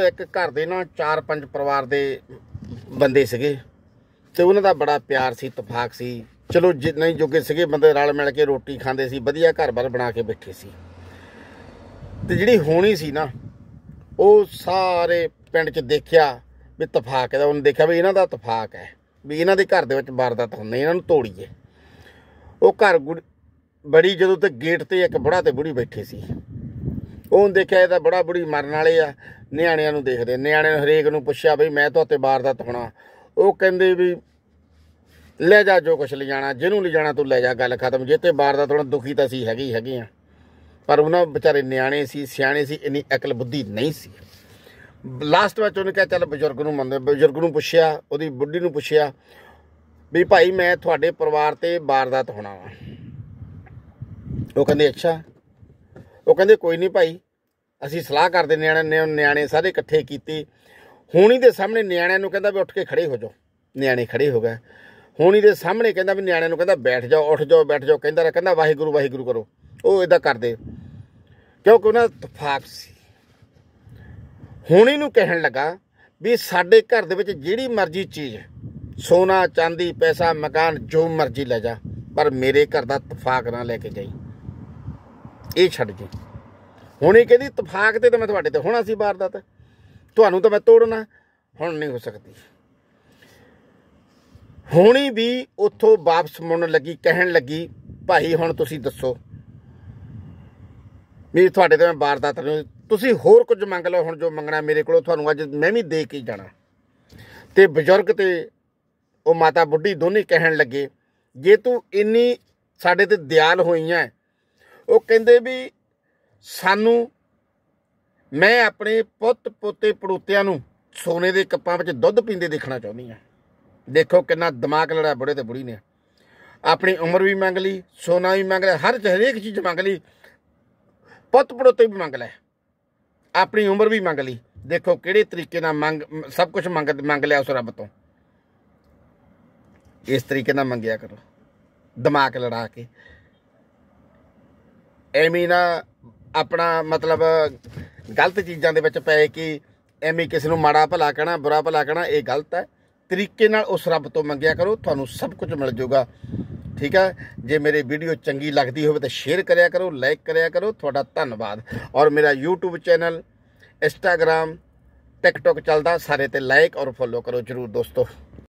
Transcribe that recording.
ਉਹ ਇੱਕ ਘਰ ਦੇ ਨਾਲ ਚਾਰ ਪੰਜ ਪਰਿਵਾਰ ਦੇ ਬੰਦੇ ਸੀਗੇ ਤੇ ਉਹਨਾਂ ਦਾ ਬੜਾ ਪਿਆਰ ਸੀ ਇਤਫਾਕ ਸੀ ਚਲੋ ਜਿੰਨੇ ਜੋਗੇ ਸੀਗੇ ਬੰਦੇ ਰਲ ਮਿਲ ਕੇ ਰੋਟੀ ਖਾਂਦੇ ਸੀ ਵਧੀਆ ਘਰ-ਬਾਰ ਬਣਾ ਕੇ ਬੈਠੇ ਸੀ ਤੇ ਜਿਹੜੀ ਹੋਣੀ ਸੀ ਨਾ ਉਹ ਸਾਰੇ ਪਿੰਡ 'ਚ ਦੇਖਿਆ ਵੀ ਤਫਾਕ ਹੈ ਉਹਨੇ ਦੇਖਿਆ ਵੀ ਇਹਨਾਂ ਦਾ ਤਫਾਕ ਹੈ ਵੀ ਇਹਨਾਂ ਦੇ ਘਰ ਦੇ ਵਿੱਚ ਵਾਰਦਾਤ ਹੁੰਦੀ ਇਹਨਾਂ ਨੂੰ ਤੋੜੀਏ ਉਹ ਘਰ ਬੜੀ ਜਦੋਂ ਤੇ ਗੇਟ ਤੇ ਇੱਕ ਬੜਾ ਤੇ ਬੁੜੀ ਬੈਠੇ ਸੀ ਉਹਨਾਂ ਦੇਖਿਆ ਇਹਦਾ ਬੜਾ ਬੁੜੀ ਮਰਨ ਵਾਲੇ ਆ ਨਿਆਣਿਆਂ ਨੂੰ ਦੇਖਦੇ ਨਿਆਣਿਆਂ ਨੂੰ ਹਰੇਕ ਨੂੰ ਪੁੱਛਿਆ ਬਈ ਮੈਂ ਤੁਹਾਤੇ ਬਾਰਦਾਤ ਹੋਣਾ ਉਹ ਕਹਿੰਦੇ ਵੀ ਲੈ ਜਾ ਜੋ ਕੁਛ ਲਿਜਾਣਾ ਜਿਹਨੂੰ ਲਿਜਾਣਾ ਤੂੰ ਲੈ ਜਾ ਗੱਲ ਖਤਮ ਜੇ ਤੇ ਵਾਰਦਾਤ ਹੋਣਾ ਦੁਖੀ ਤਾਂ ਸੀ ਹੈਗੀ ਆ ਪਰ ਉਹਨਾਂ ਵਿਚਾਰੇ ਨਿਆਣੇ ਸੀ ਸਿਆਣੇ ਸੀ ਇੰਨੀ ਅਕਲ ਬੁੱਧੀ ਨਹੀਂ ਸੀ ਲਾਸਟ ਵਿੱਚ ਉਹਨੇ ਕਿਹਾ ਚੱਲ ਬਜ਼ੁਰਗ ਨੂੰ ਮੰਨਦੇ ਬਜ਼ੁਰਗ ਨੂੰ ਪੁੱਛਿਆ ਉਹਦੀ ਬੁੱਢੀ ਨੂੰ ਪੁੱਛਿਆ ਵੀ ਭਾਈ ਮੈਂ ਤੁਹਾਡੇ ਪਰਿਵਾਰ ਤੇ ਬਾਰਦਾਤ ਹੋਣਾ ਵਾ ਉਹ ਕਹਿੰਦੇ ਅੱਛਾ ਉਹ ਕਹਿੰਦੇ ਕੋਈ ਨਹੀਂ ਭਾਈ ਅਸੀਂ ਸਲਾਹ ਕਰਦੇ ਨਿਆਣੇ ਨਿਆਣੇ ਸਾਰੇ ਇਕੱਠੇ ਕੀਤੀ ਹੁਣੀ ਦੇ ਸਾਹਮਣੇ ਨਿਆਣਿਆਂ ਨੂੰ ਕਹਿੰਦਾ ਵੀ ਉੱਠ ਕੇ ਖੜੇ ਹੋ ਜਾਓ ਨਿਆਣੇ ਖੜੇ ਹੋ ਗਏ ਹੁਣੀ ਦੇ ਸਾਹਮਣੇ ਕਹਿੰਦਾ ਵੀ ਨਿਆਣਿਆਂ ਨੂੰ ਕਹਿੰਦਾ ਬੈਠ ਜਾਓ ਉੱਠ ਜਾਓ ਬੈਠ ਜਾਓ ਕਹਿੰਦਾ ਰਿਹਾ ਕਹਿੰਦਾ ਵਾਹਿਗੁਰੂ ਵਾਹਿਗੁਰੂ ਕਰੋ ਉਹ ਇਦਾਂ ਕਰਦੇ ਕਿਉਂਕਿ ਉਹਨਾਂ ਦਾ ਤਫਾਕ ਸੀ ਹੁਣੀ ਨੂੰ ਕਹਿਣ ਲੱਗਾ ਵੀ ਸਾਡੇ ਘਰ ਦੇ ਵਿੱਚ ਜਿਹੜੀ ਮਰਜ਼ੀ ਚੀਜ਼ ਸੋਨਾ ਚਾਂਦੀ ਪੈਸਾ ਮਕਾਨ ਜੋ ਮਰਜ਼ੀ ਲੈ ਜਾ ਪਰ ਮੇਰੇ ਘਰ ਦਾ ਤਫਾਕ ਨਾ ਲੈ ਕੇ ਜਾਈ ਇਹ ਛੱਡ ਜੀ ਹੁਣ ਇਹ ਕਹਿੰਦੀ ਇਤਫਾਕ ਤੇ ਤਾਂ ਮੈਂ ਤੁਹਾਡੇ ਤੇ ਹੋਣਾ ਸੀ ਵਾਰਦਾਤ ਤੁਹਾਨੂੰ ਤਾਂ ਮੈਂ ਤੋੜਨਾ ਹੁਣ ਨਹੀਂ ਹੋ ਸਕਦੀ ਹੋਣੀ ਵੀ ਉੱਥੋਂ ਵਾਪਸ ਮੁੜਨ ਲੱਗੀ ਕਹਿਣ ਲੱਗੀ ਭਾਈ ਹੁਣ ਤੁਸੀਂ ਦੱਸੋ ਵੀ ਤੁਹਾਡੇ ਤੇ ਮੈਂ ਵਾਰਦਾਤ ਨਹੀਂ ਤੁਸੀਂ ਹੋਰ ਕੁਝ ਮੰਗ ਲਓ ਹੁਣ ਜੋ ਮੰਗਣਾ ਮੇਰੇ ਕੋਲੋਂ ਤੁਹਾਨੂੰ ਅੱਜ ਮੈਂ ਵੀ ਦੇ ਕੇ ਜਾਣਾ ਤੇ ਬਜ਼ੁਰਗ ਤੇ ਉਹ ਮਾਤਾ ਬੁੱਢੀ ਦੋਨੇ ਕਹਿਣ ਲੱਗੇ ਜੇ ਤੂੰ ਇੰਨੀ ਸਾਡੇ ਤੇ ਦਿਆਲ ਹੋਈਆਂ ਉਹ ਕਹਿੰਦੇ ਵੀ ਸਾਨੂੰ ਮੈਂ ਆਪਣੇ ਪੁੱਤ ਪੋਤੇ ਪੜੋਤਿਆਂ ਨੂੰ ਸੋਨੇ ਦੇ ਕੱਪਾਂ ਵਿੱਚ ਦੁੱਧ ਪੀਂਦੇ ਦੇਖਣਾ ਚਾਹੁੰਦੀ ਆ ਦੇਖੋ ਕਿੰਨਾ ਦਿਮਾਗ ਲੜਾ ਬੁੜੇ ਤੇ ਬੁੜੀ ਨੇ ਆਪਣੀ ਉਮਰ ਵੀ ਮੰਗ ਲਈ ਸੋਨਾ ਵੀ ਮੰਗ ਲਿਆ ਹਰ ਹਰੇਕ ਚੀਜ਼ ਮੰਗ ਲਈ ਪੁੱਤ ਪੜੋਤੇ ਵੀ ਮੰਗ ਲਿਆ ਆਪਣੀ ਉਮਰ ਵੀ ਮੰਗ ਲਈ ਦੇਖੋ ਕਿਹੜੇ ਤਰੀਕੇ ਨਾਲ ਮੰਗ ਸਭ ਕੁਝ ਮੰਗ ਮੰਗ ਲਿਆ ਉਸ ਰੱਬ ਤੋਂ ਇਸ ਤਰੀਕੇ ਨਾਲ ਮੰਗਿਆ ਕਰੋ ਦਿਮਾਗ ਲੜਾ ਕੇ ਐਵੇਂ ਨਾ ਆਪਣਾ ਮਤਲਬ ਗਲਤ ਚੀਜ਼ਾਂ ਦੇ ਵਿੱਚ ਪਏ ਕਿ ਐਵੇਂ ਕਿਸੇ ਨੂੰ ਮਾੜਾ ਭਲਾ ਕਹਿਣਾ ਬੁਰਾ ਭਲਾ ਕਹਿਣਾ ਇਹ ਗਲਤ ਹੈ ਤਰੀਕੇ ਨਾਲ ਉਸ ਰੱਬ ਤੋਂ ਮੰਗਿਆ ਕਰੋ ਤੁਹਾਨੂੰ ਸਭ ਕੁਝ ਮਿਲ ਜਾਊਗਾ ਠੀਕ ਹੈ ਜੇ ਮੇਰੇ ਵੀਡੀਓ ਚੰਗੀ ਲੱਗਦੀ ਹੋਵੇ ਤਾਂ ਸ਼ੇਅਰ ਕਰਿਆ ਕਰੋ ਲਾਈਕ ਕਰਿਆ ਕਰੋ ਤੁਹਾਡਾ ਧੰਨਵਾਦ ਔਰ ਮੇਰਾ YouTube ਚੈਨਲ Instagram TikTok ਚੱਲਦਾ ਸਾਰੇ ਤੇ ਲਾਈਕ ਔਰ ਫੋਲੋ ਕਰੋ ਜਰੂਰ ਦੋਸਤੋ